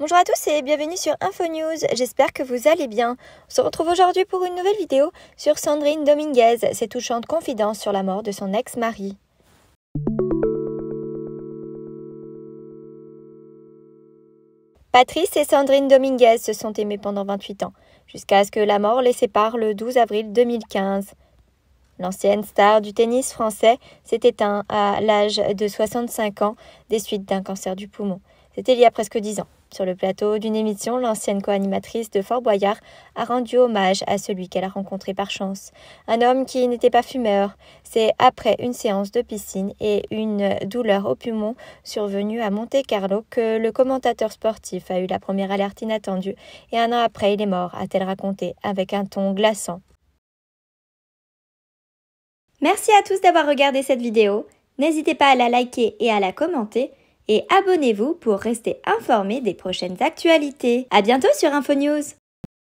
Bonjour à tous et bienvenue sur InfoNews, j'espère que vous allez bien. On se retrouve aujourd'hui pour une nouvelle vidéo sur Sandrine Dominguez, ses touchantes confidences sur la mort de son ex-mari. Patrice et Sandrine Dominguez se sont aimés pendant 28 ans, jusqu'à ce que la mort les sépare le 12 avril 2015. L'ancienne star du tennis français s'est éteinte à l'âge de 65 ans des suites d'un cancer du poumon. C'était il y a presque 10 ans. Sur le plateau d'une émission, l'ancienne co-animatrice de Fort Boyard a rendu hommage à celui qu'elle a rencontré par chance. Un homme qui n'était pas fumeur. C'est après une séance de piscine et une douleur au poumon survenue à Monte-Carlo que le commentateur sportif a eu la première alerte inattendue. Et un an après, il est mort, a-t-elle raconté, avec un ton glaçant Merci à tous d'avoir regardé cette vidéo. N'hésitez pas à la liker et à la commenter. Et abonnez-vous pour rester informé des prochaines actualités. À bientôt sur InfoNews!